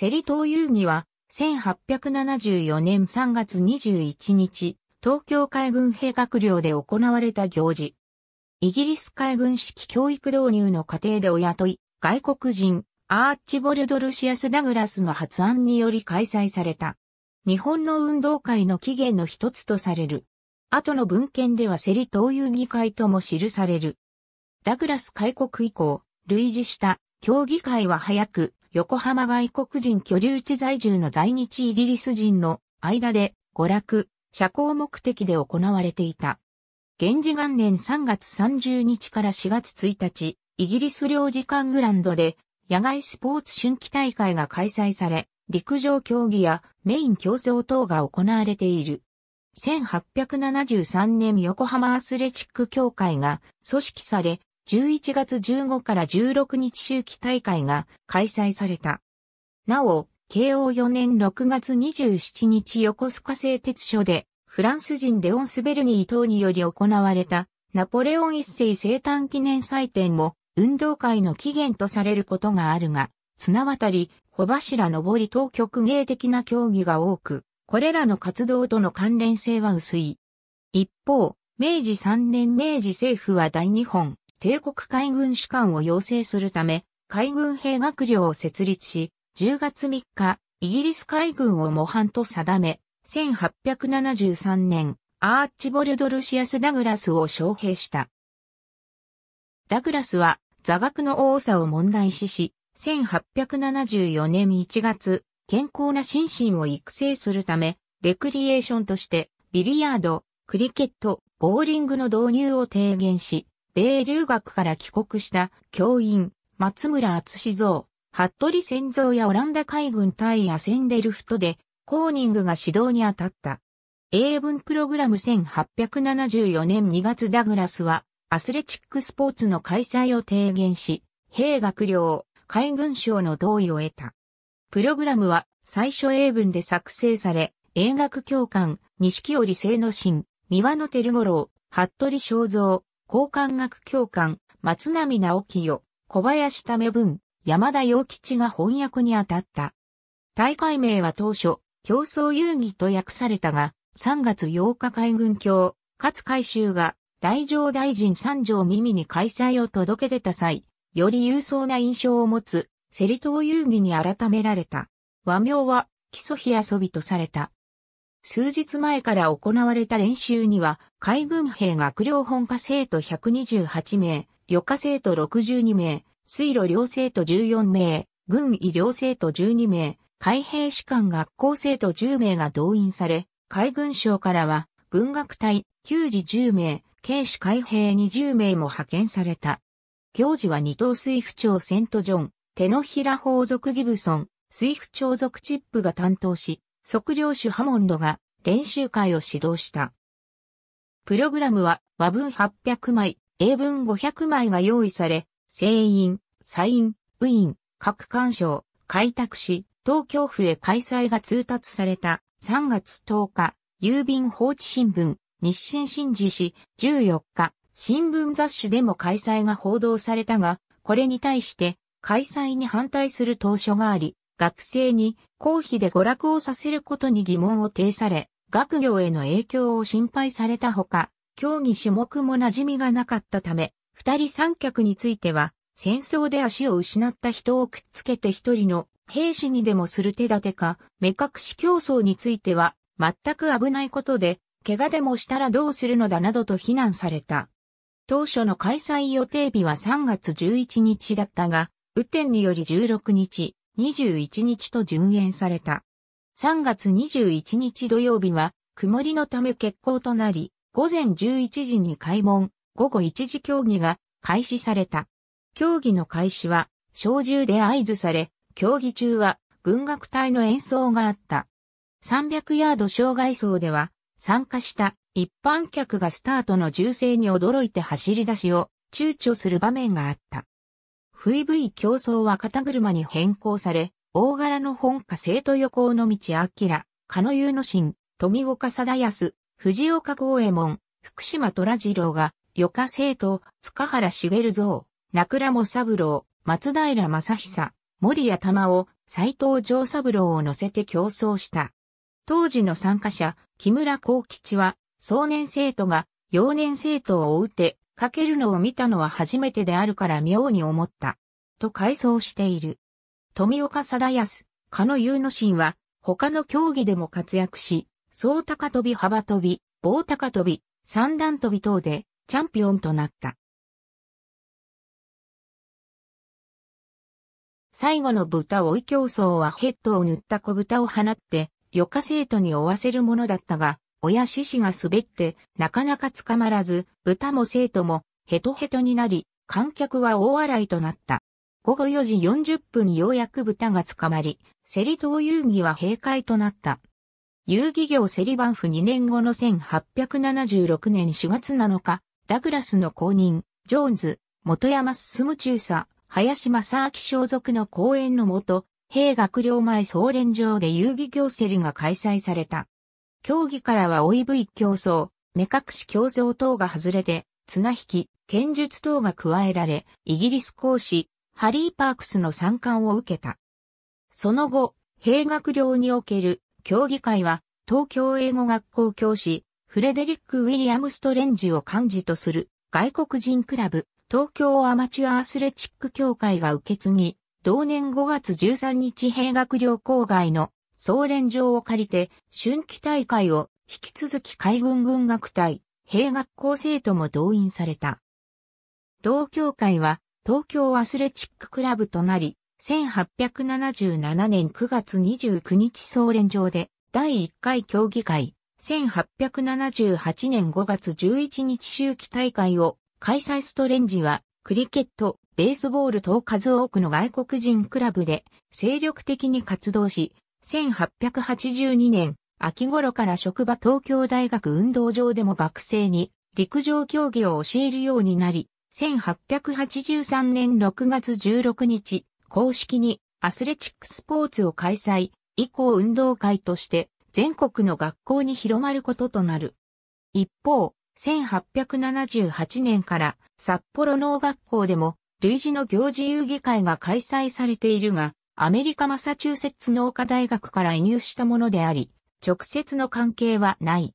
セリ東遊儀は、1874年3月21日、東京海軍兵学寮で行われた行事。イギリス海軍式教育導入の過程でお雇い、外国人、アーチボルド・ルシアス・ダグラスの発案により開催された。日本の運動会の起源の一つとされる。後の文献ではセリ東遊戯会とも記される。ダグラス開国以降、類似した競技会は早く横浜外国人居留地在住の在日イギリス人の間で娯楽、社交目的で行われていた。現時元年3月30日から4月1日、イギリス領事館グランドで野外スポーツ春季大会が開催され、陸上競技やメイン競争等が行われている。1873年横浜アスレチック協会が組織され、11月15から16日周期大会が開催された。なお、慶応4年6月27日横須賀製鉄所で、フランス人レオン・スベルニー等により行われた、ナポレオン一世生誕記念祭典も、運動会の起源とされることがあるが、綱渡り、小柱登り等曲芸的な競技が多く、これらの活動との関連性は薄い。一方、明治3年明治政府は大日本帝国海軍主管を養成するため、海軍兵学寮を設立し、10月3日、イギリス海軍を模範と定め、1873年、アーチボルド・ルシアス・ダグラスを招聘した。ダグラスは座学の多さを問題視し、1874年1月、健康な心身を育成するため、レクリエーションとして、ビリヤード、クリケット、ボーリングの導入を提言し、米留学から帰国した教員、松村厚志蔵、服部先蔵やオランダ海軍対アセンデルフトで、コーニングが指導に当たった。英文プログラム1874年2月ダグラスは、アスレチックスポーツの開催を提言し、兵学寮、海軍省の同意を得た。プログラムは最初英文で作成され、英学教官、西織清之進、三輪の照五郎、服部正蔵、交換学教官、松並直清、小林め文、山田洋吉が翻訳に当たった。大会名は当初、競争遊戯と訳されたが、3月8日海軍協、勝海舟が、大乗大臣三条耳に開催を届け出た際、より優壮な印象を持つ、セリ島遊戯に改められた。和名は、基礎日遊びとされた。数日前から行われた練習には、海軍兵学寮本科生徒128名、余科生徒62名、水路寮生徒14名、軍医寮生徒12名、海兵士官学校生徒10名が動員され、海軍省からは、軍学隊、球児10名、警視海兵20名も派遣された。行事は二等水府長セントジョン、手のひら法属ギブソン、水府長属チップが担当し、測量手ハモンドが練習会を指導した。プログラムは和文800枚、英文500枚が用意され、声員、サイン、ウイン、各干渉、開拓し、東京府へ開催が通達された3月10日、郵便放置新聞、日清新事紙14日、新聞雑誌でも開催が報道されたが、これに対して開催に反対する当初があり、学生に公費で娯楽をさせることに疑問を呈され、学業への影響を心配されたほか、競技種目も馴染みがなかったため、二人三脚については、戦争で足を失った人をくっつけて一人の兵士にでもする手立てか、目隠し競争については、全く危ないことで、怪我でもしたらどうするのだなどと非難された。当初の開催予定日は3月11日だったが、雨天により16日、21日と順延された。3月21日土曜日は曇りのため欠航となり、午前11時に開門、午後1時競技が開始された。競技の開始は、小銃で合図され、競技中は軍楽隊の演奏があった。300ヤード障害層では、参加した一般客がスタートの銃声に驚いて走り出しを躊躇する場面があった。VV 競争は肩車に変更され、大柄の本家生徒横尾の道明、加野優之進、富岡貞康、藤岡光右衛門、福島虎次郎が、余家生徒、塚原茂蔵、中倉茂三郎、松平正久、森谷玉を斎藤城三郎を乗せて競争した。当時の参加者、木村幸吉は、壮年生徒が、幼年生徒を追うて、かけるのを見たのは初めてであるから妙に思った。と回想している。富岡貞康、加野雄之進は、他の競技でも活躍し、総高跳び幅跳び、棒高跳び、三段跳び等で、チャンピオンとなった。最後の豚追い競争はヘッドを塗った小豚を放って、余暇生徒に追わせるものだったが、親獅子が滑って、なかなか捕まらず、豚も生徒も、ヘトヘトになり、観客は大笑いとなった。午後4時40分にようやく豚が捕まり、セリ島遊戯は閉会となった。遊戯業セリンフ2年後の1876年4月7日、ダグラスの公認、ジョーンズ、本山進中佐、林正明所属の講演のもと、兵学寮前総連場で遊戯業セリが開催された。競技からは追い位競争、目隠し競争等が外れて、綱引き、剣術等が加えられ、イギリス講師、ハリー・パークスの参観を受けた。その後、兵学寮における競技会は、東京英語学校教師、フレデリック・ウィリアム・ストレンジを幹事とする外国人クラブ、東京アマチュアアスレチック協会が受け継ぎ、同年5月13日兵学寮郊外の総連場を借りて、春季大会を引き続き海軍軍学隊、兵学校生徒も動員された。同協会は東京アスレチッククラブとなり、1877年9月29日総連場で第1回競技会、1878年5月11日秋季大会を開催ストレンジはクリケット、ベースボール等数多くの外国人クラブで精力的に活動し、1882年、秋頃から職場東京大学運動場でも学生に陸上競技を教えるようになり、1883年6月16日、公式にアスレチックスポーツを開催、以降運動会として全国の学校に広まることとなる。一方、1878年から札幌農学校でも類似の行事遊戯会が開催されているが、アメリカマサチューセッツ農科大学から移入したものであり、直接の関係はない。